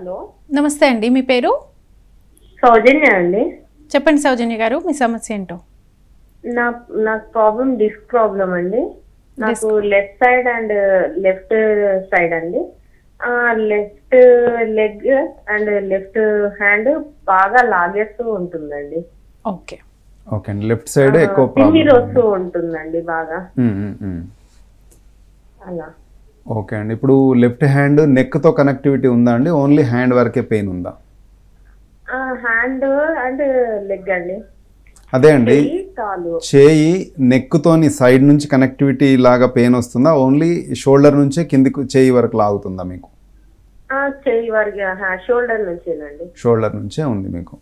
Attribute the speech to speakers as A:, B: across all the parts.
A: Hello నమస్తే అండి మీ పేరు సౌజన్య అండి చెప్పండి సౌజన్య గారు మీ సమస్య ఏంటో నా నాకు ప్రాబ్లం డిస్క్ ప్రాబ్లం అండి నాకు left side and left side అండి left leg and left hand బాగా లాగేస్తూ ఉంటుందండి ఓకే
B: ఓకే అండి లెఫ్ట్ సైడ్ ఎక్కువ వస్తూ
A: ఉంటుందండి బాగా అలా
B: ఓకే అండి ఇప్పుడు లెఫ్ట్ హ్యాండ్ నెక్ తో కనెక్టివిటీ ఉందా అండి ఓన్లీ హ్యాండ్ వరకే పెయిన్ ఉందా
A: హ్యాండ్ అండ్ లెగ్ అండి అదే అండి చేయి
B: నెక్ తోని సైడ్ నుంచి కనెక్టివిటీ లాగా పెయిన్ వస్తుందా ఓన్లీ షోల్డర్ నుంచే కిందికి చేయి వరకు లాగుతుందా మీకు
A: చేయి షోల్డర్
B: షోల్డర్ నుంచే ఉంది మీకు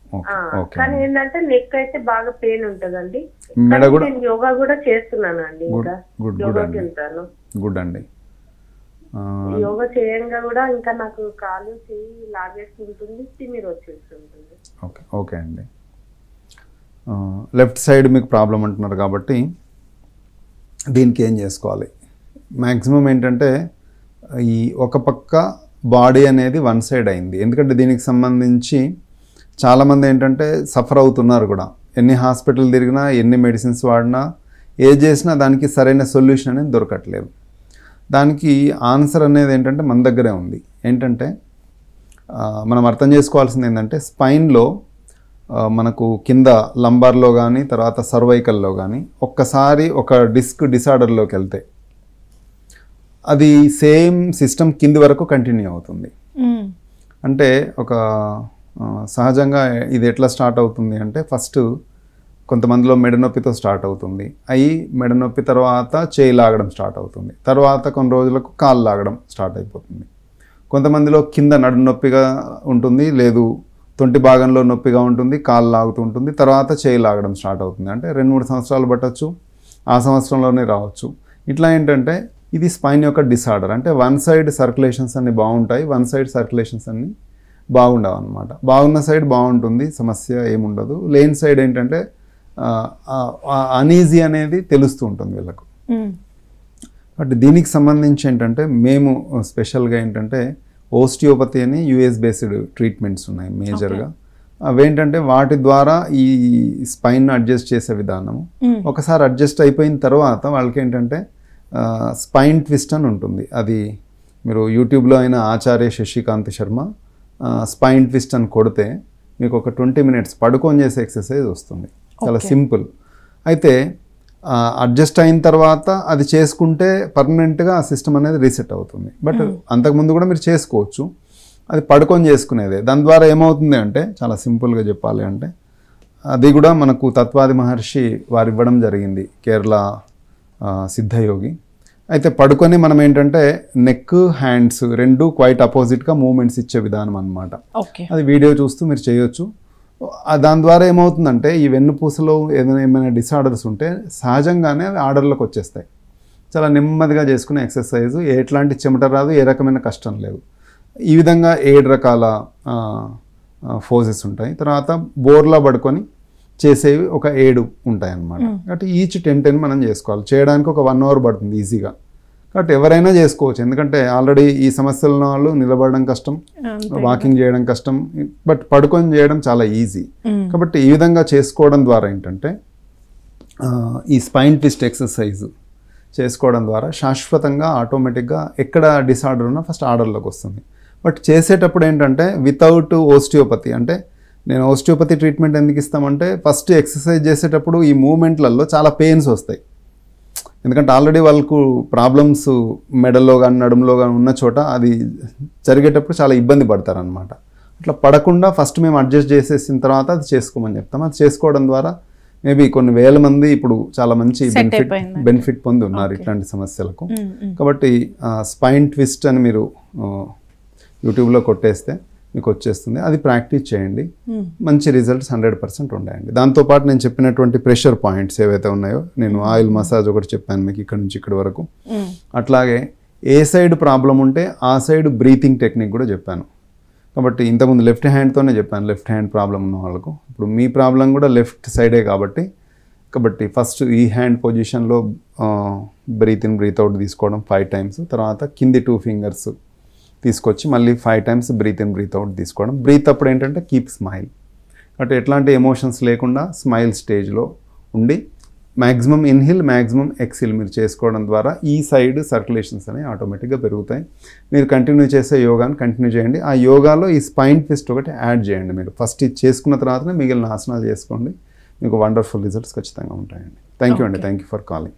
B: కానీ
A: ఏంటంటే నెక్ అయితే బాగా పెయిన్ ఉంటుందండి కూడా యోగా కూడా చేస్తున్నాను అండి గుడ్ అండి యోగా చేయంగా కూడా ఇంకా నాకు కాలు చెయ్యి లాగేస్తుంటుంది తిమ్మిరి వచ్చేస్తుంటుంది
B: ఓకే ఓకే అండి లెఫ్ట్ సైడ్ మీకు ప్రాబ్లం అంటున్నారు కాబట్టి దీనికి ఏం చేసుకోవాలి మ్యాక్సిమం ఏంటంటే ఈ ఒక పక్క బాడీ అనేది వన్ సైడ్ అయింది ఎందుకంటే దీనికి సంబంధించి చాలామంది ఏంటంటే సఫర్ అవుతున్నారు కూడా ఎన్ని హాస్పిటల్ తిరిగినా ఎన్ని మెడిసిన్స్ వాడినా ఏ చేసినా దానికి సరైన సొల్యూషన్ అనేది దొరకట్లేదు దానికి ఆన్సర్ అనేది ఏంటంటే మన దగ్గరే ఉంది ఏంటంటే మనం అర్థం చేసుకోవాల్సింది ఏంటంటే స్పైన్లో మనకు కింద లంబార్లో కానీ తర్వాత సర్వైకల్లో కానీ ఒక్కసారి ఒక డిస్క్ డిసార్డర్లోకి వెళ్తే అది సేమ్ సిస్టమ్ కింది వరకు కంటిన్యూ అవుతుంది అంటే ఒక సహజంగా ఇది ఎట్లా స్టార్ట్ అవుతుంది అంటే ఫస్ట్ కొంతమందిలో మెడనొప్పితో స్టార్ట్ అవుతుంది మెడ మెడనొప్పి తర్వాత చేయి లాగడం స్టార్ట్ అవుతుంది తర్వాత కొన్ని రోజులకు కాలు లాగడం స్టార్ట్ అయిపోతుంది కొంతమందిలో కింద నడు నొప్పిగా ఉంటుంది లేదు తొంటి భాగంలో నొప్పిగా ఉంటుంది కాలు లాగుతూ ఉంటుంది తర్వాత చేయి లాగడం స్టార్ట్ అవుతుంది అంటే రెండు మూడు సంవత్సరాలు పట్టచ్చు ఆ సంవత్సరంలోనే రావచ్చు ఇట్లా ఏంటంటే ఇది స్పైన్ యొక్క డిసార్డర్ అంటే వన్ సైడ్ సర్క్యులేషన్స్ అన్ని బాగుంటాయి వన్ సైడ్ సర్క్యులేషన్స్ అన్నీ బాగుండవు అనమాట బాగున్న సైడ్ బాగుంటుంది సమస్య ఏముండదు లేని సైడ్ ఏంటంటే అనీజీ అనేది తెలుస్తూ ఉంటుంది వీళ్ళకు బట్ దీనికి సంబంధించి ఏంటంటే మేము స్పెషల్గా ఏంటంటే ఓస్టియోపతి అని యుఎస్ బేస్డ్ ట్రీట్మెంట్స్ ఉన్నాయి మేజర్గా అవేంటంటే వాటి ద్వారా ఈ స్పైన్ అడ్జస్ట్ చేసే విధానము ఒకసారి అడ్జస్ట్ అయిపోయిన తర్వాత వాళ్ళకి ఏంటంటే స్పైన్ ట్విస్ట్ అని ఉంటుంది అది మీరు యూట్యూబ్లో అయిన ఆచార్య శశికాంత్ శర్మ స్పైన్ ట్విస్ట్ అని కొడితే మీకు ఒక ట్వంటీ మినిట్స్ పడుకొని చేసే ఎక్సర్సైజ్ వస్తుంది చాలా సింపుల్ అయితే అడ్జస్ట్ అయిన తర్వాత అది చేసుకుంటే పర్మనెంట్గా ఆ సిస్టమ్ అనేది రీసెట్ అవుతుంది బట్ hmm. అంతకుముందు కూడా మీరు చేసుకోవచ్చు అది పడుకొని చేసుకునేదే దాని ద్వారా ఏమవుతుంది అంటే చాలా సింపుల్గా చెప్పాలి అంటే అది కూడా మనకు తత్వాది మహర్షి వారు ఇవ్వడం జరిగింది కేరళ సిద్ధయోగి అయితే పడుకొని మనం ఏంటంటే నెక్ హ్యాండ్స్ రెండు క్వైట్ అపోజిట్గా మూమెంట్స్ ఇచ్చే విధానం అనమాట అది వీడియో చూస్తూ మీరు చేయొచ్చు దాని ద్వారా ఏమవుతుందంటే ఈ వెన్నుపూసలో ఏదైనా ఏమైనా డిసార్డర్స్ ఉంటే సహజంగానే అవి ఆర్డర్లకు వచ్చేస్తాయి చాలా నెమ్మదిగా చేసుకునే ఎక్సర్సైజ్ ఎట్లాంటి చెమట రాదు ఏ రకమైన కష్టం లేదు ఈ విధంగా ఏడు రకాల ఫోజెస్ ఉంటాయి తర్వాత బోర్లా పడుకొని చేసేవి ఒక ఏడు ఉంటాయి అన్నమాట కాబట్టి ఈచ్ టెన్ టెన్ మనం చేసుకోవాలి చేయడానికి ఒక వన్ అవర్ పడుతుంది ఈజీగా బట్ ఎవరైనా చేసుకోవచ్చు ఎందుకంటే ఆల్రెడీ ఈ సమస్యలు వాళ్ళు నిలబడడం కష్టం వాకింగ్ చేయడం కష్టం బట్ పడుకొని చేయడం చాలా ఈజీ కాబట్టి ఈ విధంగా చేసుకోవడం ద్వారా ఏంటంటే ఈ స్పైన్ ట్విస్ట్ ఎక్సర్సైజ్ చేసుకోవడం ద్వారా శాశ్వతంగా ఆటోమేటిక్గా ఎక్కడ డిసార్డర్ ఉన్నా ఫస్ట్ ఆర్డర్లోకి వస్తుంది బట్ చేసేటప్పుడు ఏంటంటే వితౌట్ ఓస్టియోపతి అంటే నేను ఓస్టియోపతి ట్రీట్మెంట్ ఎందుకు ఇస్తామంటే ఫస్ట్ ఎక్సర్సైజ్ చేసేటప్పుడు ఈ మూమెంట్లలో చాలా పెయిన్స్ వస్తాయి ఎందుకంటే ఆల్రెడీ వాళ్ళకు ప్రాబ్లమ్స్ మెడల్లో కానీ నడుములో కానీ ఉన్న చోట అది జరిగేటప్పుడు చాలా ఇబ్బంది పడతారనమాట అట్లా పడకుండా ఫస్ట్ మేము అడ్జస్ట్ చేసేసిన తర్వాత అది చేసుకోమని చెప్తాం అది చేసుకోవడం ద్వారా మేబీ కొన్ని వేల మంది ఇప్పుడు చాలా మంచి బెనిఫిట్ బెనిఫిట్ పొంది ఉన్నారు ఇట్లాంటి సమస్యలకు mm, mm. కాబట్టి స్పైన్ ట్విస్ట్ అని మీరు యూట్యూబ్లో కొట్టేస్తే మీకు వచ్చేస్తుంది అది ప్రాక్టీస్ చేయండి hmm. మంచి రిజల్ట్స్ హండ్రెడ్ పర్సెంట్ ఉన్నాయండి దాంతోపాటు నేను చెప్పినటువంటి ప్రెషర్ పాయింట్స్ ఏవైతే ఉన్నాయో నేను hmm. ఆయిల్ మసాజ్ ఒకటి చెప్పాను మీకు ఇక్కడ నుంచి ఇక్కడ వరకు hmm. అట్లాగే ఏ సైడ్ ప్రాబ్లం ఉంటే ఆ సైడ్ బ్రీతింగ్ టెక్నిక్ కూడా చెప్పాను కాబట్టి ఇంతకుముందు లెఫ్ట్ హ్యాండ్తోనే చెప్పాను లెఫ్ట్ హ్యాండ్ ప్రాబ్లం ఉన్న వాళ్ళకు ఇప్పుడు మీ ప్రాబ్లం కూడా లెఫ్ట్ సైడే కాబట్టి కాబట్టి ఫస్ట్ ఈ హ్యాండ్ పొజిషన్లో బ్రీత్ ఇన్ బ్రీత్ అవుట్ తీసుకోవడం ఫైవ్ టైమ్స్ తర్వాత కింది టూ ఫింగర్స్ తీసుకొచ్చి మళ్ళీ five times breathe in breathe out తీసుకోవడం బ్రీత్ అప్పుడు ఏంటంటే కీప్ స్మైల్ అంటే ఎట్లాంటి ఎమోషన్స్ లేకుండా స్మైల్ స్టేజ్లో ఉండి మ్యాక్సిమం ఇన్హిల్ మ్యాక్సిమం ఎక్సిల్ మీరు చేసుకోవడం ద్వారా ఈ సైడ్ సర్క్యులేషన్స్ అనేవి ఆటోమేటిక్గా పెరుగుతాయి మీరు కంటిన్యూ చేసే యోగాని కంటిన్యూ చేయండి ఆ యోగాలో ఈ స్పైన్ ట్విస్ట్ ఒకటి యాడ్ చేయండి మీరు ఫస్ట్ ఇది చేసుకున్న తర్వాతనే మిగిలిన ఆసనాలు చేసుకోండి మీకు వండర్ఫుల్ రిజల్ట్స్ ఖచ్చితంగా ఉంటాయండి థ్యాంక్ యూ అండి థ్యాంక్ యూ ఫర్ కాలింగ్